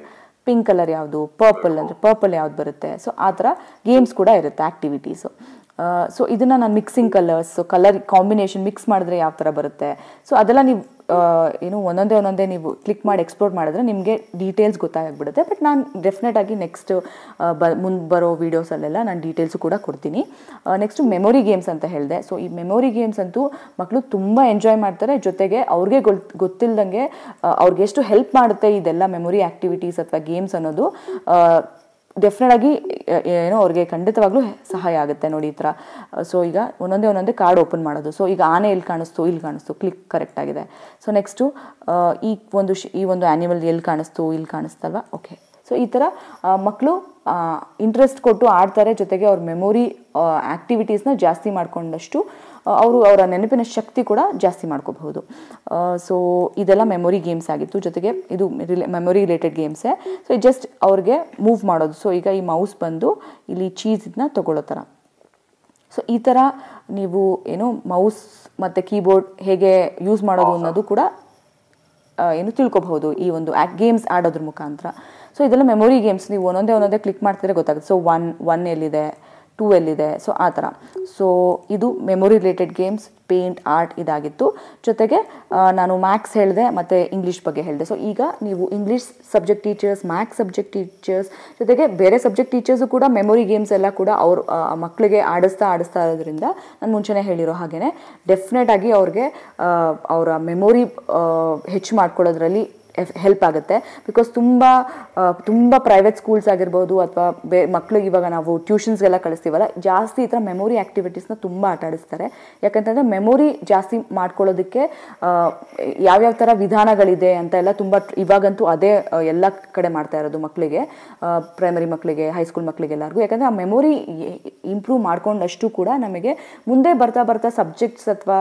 ಪಿಂಕ್ ಕಲರ್ ಯಾವುದು ಪರ್ಪಲ್ ಅಂದರೆ ಪರ್ಪಲ್ ಯಾವ್ದು ಬರುತ್ತೆ ಸೊ ಆ ಥರ ಗೇಮ್ಸ್ ಕೂಡ ಇರುತ್ತೆ ಆ್ಯಕ್ಟಿವಿಟೀಸು ಸೊ ಇದನ್ನು ನಾನು mixing colours colour combination mix ಮಾಡಿದ್ರೆ ಯಾವ ಥರ ಬರುತ್ತೆ ಸೊ ಅದೆಲ್ಲ ನೀವು ಏನು ಒಂದೊಂದೇ ಒಂದೊಂದೇ ನೀವು ಕ್ಲಿಕ್ ಮಾಡಿ ಎಕ್ಸ್ಪ್ಲೋರ್ ಮಾಡಿದ್ರೆ ನಿಮಗೆ ಡೀಟೇಲ್ಸ್ ಗೊತ್ತಾಗ್ಬಿಡುತ್ತೆ ಬಟ್ ನಾನು ಡೆಫಿನೆಟ್ ಆಗಿ ನೆಕ್ಸ್ಟ್ ಬ ಮುಂದೆ ಬರೋ ವೀಡಿಯೋಸಲ್ಲೆಲ್ಲ ನಾನು ಡೀಟೇಲ್ಸು ಕೂಡ ಕೊಡ್ತೀನಿ ನೆಕ್ಸ್ಟ್ ಮೆಮೊರಿ ಗೇಮ್ಸ್ ಅಂತ ಹೇಳಿದೆ ಸೊ ಈ ಮೆಮೊರಿ ಗೇಮ್ಸ್ ಅಂತೂ ಮಕ್ಕಳು ತುಂಬ ಎಂಜಾಯ್ ಮಾಡ್ತಾರೆ ಜೊತೆಗೆ ಅವ್ರಿಗೆ ಗೊತ್ತಿಲ್ಲದಂಗೆ ಅವ್ರಿಗೆ ಎಷ್ಟು ಹೆಲ್ಪ್ ಮಾಡುತ್ತೆ ಇದೆಲ್ಲ ಮೆಮೊರಿ ಆ್ಯಕ್ಟಿವಿಟೀಸ್ ಅಥವಾ ಗೇಮ್ಸ್ ಅನ್ನೋದು ಡೆಫಿನೆಟ್ ಆಗಿ ಏನೋ ಅವ್ರಿಗೆ ಖಂಡಿತವಾಗ್ಲೂ ಸಹಾಯ ಆಗುತ್ತೆ ನೋಡಿ ಈ ಥರ ಸೊ uh, ಈಗ ಒಂದೊಂದೇ ಒಂದೊಂದೇ ಕಾರ್ಡ್ ಓಪನ್ ಮಾಡೋದು ಸೊ ಈಗ ಆನೆ ಎಲ್ಲಿ ಕಾಣಿಸ್ತು ಇಲ್ಲಿ ಕಾಣಿಸ್ತು ಕ್ಲಿಕ್ ಕರೆಕ್ಟ್ ಆಗಿದೆ ಸೊ ನೆಕ್ಸ್ಟು uh, ಈ ಒಂದು ಈ ಒಂದು ಆ್ಯನಿಮಲ್ ಎಲ್ಲಿ ಕಾಣಿಸ್ತು ಇಲ್ಲಿ ಕಾಣಿಸ್ತಲ್ವಾ ಓಕೆ ಸೊ ಈ ಥರ ಮಕ್ಕಳು ಇಂಟ್ರೆಸ್ಟ್ ಕೊಟ್ಟು ಆಡ್ತಾರೆ ಜೊತೆಗೆ ಅವ್ರ ಮೆಮೊರಿ ಆ್ಯಕ್ಟಿವಿಟೀಸ್ನ ಜಾಸ್ತಿ ಮಾಡಿಕೊಂಡಷ್ಟು ಅವರು ಅವರ ನೆನಪಿನ ಶಕ್ತಿ ಕೂಡ ಜಾಸ್ತಿ ಮಾಡ್ಕೋಬಹುದು ಸೊ ಇದೆಲ್ಲ ಮೆಮೊರಿ ಗೇಮ್ಸ್ ಆಗಿತ್ತು ಜೊತೆಗೆ ಇದು ರಿಲೇ ಮೆಮೊರಿ ರಿಲೇಟೆಡ್ ಗೇಮ್ಸೇ ಸೊ ಜಸ್ಟ್ ಅವ್ರಿಗೆ ಮೂವ್ ಮಾಡೋದು ಸೊ ಈಗ ಈ ಮೌಸ್ ಬಂದು ಇಲ್ಲಿ ಚೀಸ್ ಇದನ್ನ ತೊಗೊಳ್ಳೋ ಥರ ಸೊ ಈ ಥರ ನೀವು ಏನು ಮೌಸ್ ಮತ್ತು ಕೀಬೋರ್ಡ್ ಹೇಗೆ ಯೂಸ್ ಮಾಡೋದು ಅನ್ನೋದು ಕೂಡ ಏನು ತಿಳ್ಕೊಬಹುದು ಈ ಒಂದು ಗೇಮ್ಸ್ ಆಡೋದ್ರ ಮುಖಾಂತರ ಸೊ ಇದೆಲ್ಲ ಮೆಮೊರಿ ಗೇಮ್ಸ್ ನೀವು ಒಂದೊಂದೇ ಒಂದೊಂದೇ ಕ್ಲಿಕ್ ಮಾಡ್ತಿದ್ರೆ ಗೊತ್ತಾಗುತ್ತೆ ಸೊ ಒನ್ ಒನ್ ಎಲ್ಲಿದೆ ಟೂ ಎಲ್ಲಿದೆ ಸೊ ಆ ಥರ ಸೊ ಇದು memory related games paint art ಇದಾಗಿತ್ತು ಜೊತೆಗೆ ನಾನು ಮ್ಯಾಕ್ಸ್ ಹೇಳಿದೆ ಮತ್ತು ಇಂಗ್ಲೀಷ್ ಬಗ್ಗೆ ಹೇಳಿದೆ ಸೊ ಈಗ ನೀವು English subject teachers maths subject teachers ಜೊತೆಗೆ ಬೇರೆ ಸಬ್ಜೆಕ್ಟ್ ಟೀಚರ್ಸು ಕೂಡ ಮೆಮೊರಿ ಗೇಮ್ಸ್ ಎಲ್ಲ ಕೂಡ ಅವರು ಮಕ್ಕಳಿಗೆ ಆಡಿಸ್ತಾ ಆಡಿಸ್ತಾ ಇರೋದ್ರಿಂದ ನಾನು ಮುಂಚೆನೇ ಹೇಳಿರೋ ಹಾಗೆಯೇ ಆಗಿ ಅವ್ರಿಗೆ ಅವರ ಮೆಮೊರಿ ಹೆಚ್ಚು ಮಾಡ್ಕೊಳ್ಳೋದ್ರಲ್ಲಿ ಹೆಲ್ಪ್ ಆಗುತ್ತೆ ಬಿಕಾಸ್ ತುಂಬ ತುಂಬ ಪ್ರೈವೇಟ್ ಸ್ಕೂಲ್ಸ್ ಆಗಿರ್ಬೋದು ಅಥವಾ ಬೇ ಮಕ್ಳಿಗೆ ಇವಾಗ ನಾವು ಟ್ಯೂಷನ್ಸ್ಗೆಲ್ಲ ಕಳಿಸ್ತೀವಲ್ಲ ಜಾಸ್ತಿ ಈ ಥರ ಮೆಮೊರಿ ಆ್ಯಕ್ಟಿವಿಟೀಸ್ನ ತುಂಬ ಆಟಾಡಿಸ್ತಾರೆ ಯಾಕಂತಂದರೆ ಮೆಮೊರಿ ಜಾಸ್ತಿ ಮಾಡ್ಕೊಳ್ಳೋದಕ್ಕೆ ಯಾವ್ಯಾವ ಥರ ವಿಧಾನಗಳಿದೆ ಅಂತ ಎಲ್ಲ ತುಂಬ ಇವಾಗಂತೂ ಅದೇ ಎಲ್ಲ ಕಡೆ ಮಾಡ್ತಾ ಇರೋದು ಮಕ್ಕಳಿಗೆ ಪ್ರೈಮರಿ ಮಕ್ಕಳಿಗೆ ಹೈಸ್ಕೂಲ್ ಮಕ್ಕಳಿಗೆ ಎಲ್ಲರಿಗೂ ಯಾಕಂದರೆ ಆ ಮೆಮೊರಿ ಇಂಪ್ರೂವ್ ಮಾಡ್ಕೊಂಡಷ್ಟು ಕೂಡ ನಮಗೆ ಮುಂದೆ ಬರ್ತಾ ಬರ್ತಾ ಸಬ್ಜೆಕ್ಟ್ಸ್ ಅಥವಾ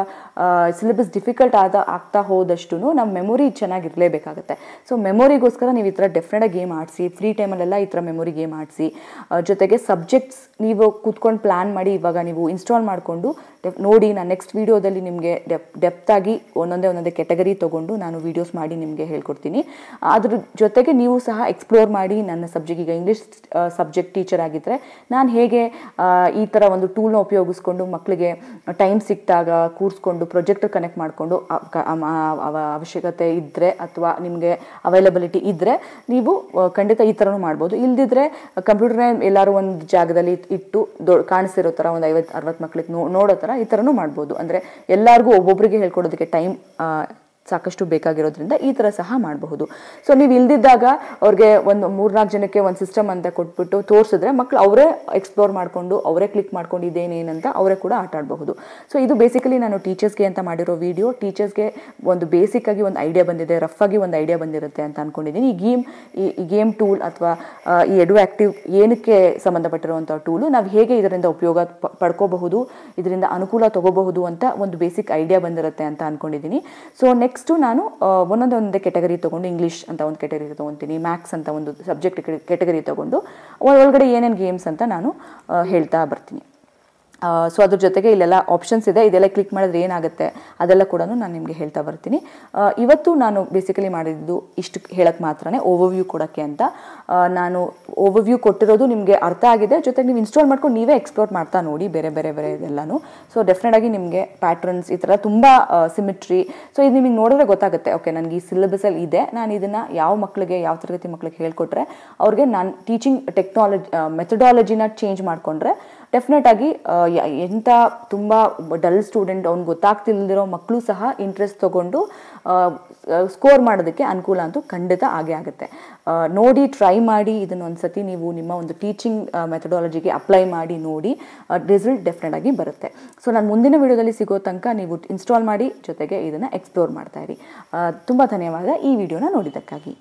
ಸಿಲೆಬಸ್ ಡಿಫಿಕಲ್ಟ್ ಆದ ಆಗ್ತಾ ಹೋದಷ್ಟು ನಮ್ಮ ಮೆಮೊರಿ ಚೆನ್ನಾಗಿರಲೇಬೇಕಾಗುತ್ತೆ ಆಗುತ್ತೆ ಸೊ ಮೆಮೊರಿಗೋಸ್ಕರ ನೀವು ಈ ಥರ ಆಗಿ ಗೇಮ್ ಆಡಿಸಿ ಫ್ರೀ ಟೈಮಲ್ಲೆಲ್ಲ ಈ ಥರ ಮೆಮೊರಿ ಗೇಮ್ ಆಡಿಸಿ ಜೊತೆಗೆ ಸಬ್ಜೆಕ್ಟ್ಸ್ ನೀವು ಕೂತ್ಕೊಂಡು ಪ್ಲ್ಯಾನ್ ಮಾಡಿ ಇವಾಗ ನೀವು ಇನ್ಸ್ಟಾಲ್ ಮಾಡಿಕೊಂಡು ನೋಡಿ ನಾನು ನೆಕ್ಸ್ಟ್ ವೀಡಿಯೋದಲ್ಲಿ ನಿಮಗೆ ಡೆಪ್ ಡೆಪ್ತಾಗಿ ಒಂದೊಂದೇ ಒಂದೊಂದೇ ಕೆಟಗರಿ ತೊಗೊಂಡು ನಾನು ವೀಡಿಯೋಸ್ ಮಾಡಿ ನಿಮಗೆ ಹೇಳ್ಕೊಡ್ತೀನಿ ಅದ್ರ ಜೊತೆಗೆ ನೀವು ಸಹ ಎಕ್ಸ್ಪ್ಲೋರ್ ಮಾಡಿ ನನ್ನ ಸಬ್ಜೆಕ್ಟ್ ಈಗ ಇಂಗ್ಲೀಷ್ ಸಬ್ಜೆಕ್ಟ್ ಟೀಚರ್ ಆಗಿದ್ದರೆ ನಾನು ಹೇಗೆ ಈ ಥರ ಒಂದು ಟೂಲ್ನ ಉಪಯೋಗಿಸ್ಕೊಂಡು ಮಕ್ಕಳಿಗೆ ಟೈಮ್ ಸಿಕ್ಕಿದಾಗ ಕೂರಿಸ್ಕೊಂಡು ಪ್ರೊಜೆಕ್ಟ್ ಕನೆಕ್ಟ್ ಮಾಡಿಕೊಂಡು ಅವಶ್ಯಕತೆ ಇದ್ದರೆ ಅಥವಾ ನಿಮ್ಮ ನಿಮಗೆ ಅವೈಲಬಿಲಿಟಿ ಇದ್ದರೆ ನೀವು ಖಂಡಿತ ಈ ಥರನೂ ಮಾಡ್ಬೋದು ಇಲ್ದಿದ್ರೆ ಕಂಪ್ಯೂಟರ್ನ ಎಲ್ಲರೂ ಒಂದು ಜಾಗದಲ್ಲಿ ಇಟ್ಟು ದೊಡ್ಡ ಕಾಣಿಸ್ತಿರೋ ಥರ ಒಂದು ಐವತ್ತು ಅರವತ್ತು ಮಕ್ಳಿಗೆ ನೋ ನೋಡೋ ಥರ ಈ ಥರನೂ ಮಾಡ್ಬೋದು ಅಂದರೆ ಎಲ್ಲರಿಗೂ ಒಬ್ಬೊಬ್ಬರಿಗೆ ಹೇಳ್ಕೊಡೋದಕ್ಕೆ ಟೈಮ್ ಸಾಕಷ್ಟು ಬೇಕಾಗಿರೋದ್ರಿಂದ ಈ ಥರ ಸಹ ಮಾಡಬಹುದು ಸೊ ನೀವು ಇಲ್ದಿದ್ದಾಗ ಅವ್ರಿಗೆ ಒಂದು ಮೂರ್ನಾಲ್ಕು ಜನಕ್ಕೆ ಒಂದು ಸಿಸ್ಟಮ್ ಅಂತ ಕೊಟ್ಬಿಟ್ಟು ತೋರಿಸಿದ್ರೆ ಮಕ್ಕಳು ಅವರೇ ಎಕ್ಸ್ಪ್ಲೋರ್ ಮಾಡಿಕೊಂಡು ಅವರೇ ಕ್ಲಿಕ್ ಮಾಡ್ಕೊಂಡು ಇದೇನೇನಂತ ಅವರೇ ಕೂಡ ಆಟ ಆಡಬಹುದು ಸೊ ಇದು ಬೇಸಿಕಲಿ ನಾನು ಟೀಚರ್ಸ್ಗೆ ಅಂತ ಮಾಡಿರೋ ವಿಡಿಯೋ ಟೀಚರ್ಸ್ಗೆ ಒಂದು ಬೇಸಿಕ್ ಆಗಿ ಒಂದು ಐಡಿಯಾ ಬಂದಿದೆ ರಫ್ ಆಗಿ ಒಂದು ಐಡಿಯಾ ಬಂದಿರುತ್ತೆ ಅಂತ ಅಂದ್ಕೊಂಡಿದ್ದೀನಿ ಈ ಗೇಮ್ ಈ ಗೇಮ್ ಟೂಲ್ ಅಥವಾ ಈ ಎಡು ಆಕ್ಟಿವ್ ಏನಕ್ಕೆ ಸಂಬಂಧಪಟ್ಟಿರುವಂಥ ಟೂಲು ನಾವು ಹೇಗೆ ಇದರಿಂದ ಉಪಯೋಗ ಪಡ್ಕೋಬಹುದು ಇದರಿಂದ ಅನುಕೂಲ ತಗೋಬಹುದು ಅಂತ ಒಂದು ಬೇಸಿಕ್ ಐಡಿಯಾ ಬಂದಿರುತ್ತೆ ಅಂತ ಅಂದ್ಕೊಂಡಿದ್ದೀನಿ ಸೊ ನೆಕ್ಸ್ಟ್ ನೆಕ್ಸ್ಟು ನಾನು ಒಂದೊಂದೊಂದೇ ಕೆಟಗರಿ ತೊಗೊಂಡು ಇಂಗ್ಲೀಷ್ ಅಂತ ಒಂದು ಕೆಟಗರಿ ತೊಗೊತೀನಿ ಮ್ಯಾಥ್ಸ್ ಅಂತ ಒಂದು ಸಬ್ಜೆಕ್ಟ್ ಕೆಟಗರಿ ತೊಗೊಂಡು ಒಳಗಡೆ ಏನೇನು ಗೇಮ್ಸ್ ಅಂತ ನಾನು ಹೇಳ್ತಾ ಬರ್ತೀನಿ ಸೊ ಅದ್ರ ಜೊತೆಗೆ ಇಲ್ಲೆಲ್ಲ ಆಪ್ಷನ್ಸ್ ಇದೆ ಇದೆಲ್ಲ ಕ್ಲಿಕ್ ಮಾಡಿದ್ರೆ ಏನಾಗುತ್ತೆ ಅದೆಲ್ಲ ಕೂಡ ನಾನು ನಿಮಗೆ ಹೇಳ್ತಾ ಬರ್ತೀನಿ ಇವತ್ತು ನಾನು ಬೇಸಿಕಲಿ ಮಾಡಿದ್ದು ಇಷ್ಟು ಹೇಳಕ್ಕೆ ಮಾತ್ರನೇ ಓವರ್ವ್ಯೂ ಕೊಡೋಕ್ಕೆ ಅಂತ ನಾನು ಓವರ್ವ್ಯೂ ಕೊಟ್ಟಿರೋದು ನಿಮಗೆ ಅರ್ಥ ಆಗಿದೆ ಜೊತೆಗೆ ನೀವು ಇನ್ಸ್ಟಾಲ್ ಮಾಡ್ಕೊಂಡು ನೀವೇ ಎಕ್ಸ್ಪ್ಲೋರ್ ಮಾಡ್ತಾ ನೋಡಿ ಬೇರೆ ಬೇರೆ ಬೇರೆ ಇದೆಲ್ಲನೂ ಸೊ ಡೆಫಿನೆಟ್ ಆಗಿ ನಿಮಗೆ ಪ್ಯಾಟ್ರನ್ಸ್ ಈ ಥರ ತುಂಬ ಸಿಮಿಟ್ರಿ ಸೊ ಇದು ನಿಮಗೆ ನೋಡಿದ್ರೆ ಗೊತ್ತಾಗುತ್ತೆ ಓಕೆ ನನಗೆ ಈ ಸಿಲೆಬಸಲ್ಲಿ ಇದೆ ನಾನು ಇದನ್ನು ಯಾವ ಮಕ್ಕಳಿಗೆ ಯಾವ ತರಗತಿ ಮಕ್ಕಳಿಗೆ ಹೇಳ್ಕೊಟ್ರೆ ಅವ್ರಿಗೆ ನಾನು ಟೀಚಿಂಗ್ ಟೆಕ್ನಾಲಜಿ ಮೆಥಡಾಲಜಿನ ಚೇಂಜ್ ಮಾಡಿಕೊಂಡ್ರೆ ಡೆಫಿನೆಟ್ ಆಗಿ ಎಂಥ ತುಂಬ ಡಲ್ ಸ್ಟೂಡೆಂಟ್ ಅವ್ನು ಗೊತ್ತಾಗ್ತಿಲ್ದಿರೋ ಮಕ್ಕಳು ಸಹ ಇಂಟ್ರೆಸ್ಟ್ ತೊಗೊಂಡು ಸ್ಕೋರ್ ಮಾಡೋದಕ್ಕೆ ಅನುಕೂಲ ಅಂತೂ ಖಂಡಿತ ಆಗೇ ಆಗುತ್ತೆ ನೋಡಿ ಟ್ರೈ ಮಾಡಿ ಇದನ್ನು ಒಂದು ಸತಿ ನೀವು ನಿಮ್ಮ ಒಂದು ಟೀಚಿಂಗ್ ಮೆಥಡಾಲಜಿಗೆ ಅಪ್ಲೈ ಮಾಡಿ ನೋಡಿ ರಿಸಲ್ಟ್ ಡೆಫಿನೆಟ್ ಆಗಿ ಬರುತ್ತೆ ಸೊ ನಾನು ಮುಂದಿನ ವಿಡಿಯೋದಲ್ಲಿ ಸಿಗೋ ತನಕ ನೀವು ಇನ್ಸ್ಟಾಲ್ ಮಾಡಿ ಜೊತೆಗೆ ಇದನ್ನು ಎಕ್ಸ್ಪ್ಲೋರ್ ಮಾಡ್ತಾ ಇರಿ ತುಂಬ ಧನ್ಯವಾದ ಈ ವಿಡಿಯೋನ ನೋಡಿದ್ದಕ್ಕಾಗಿ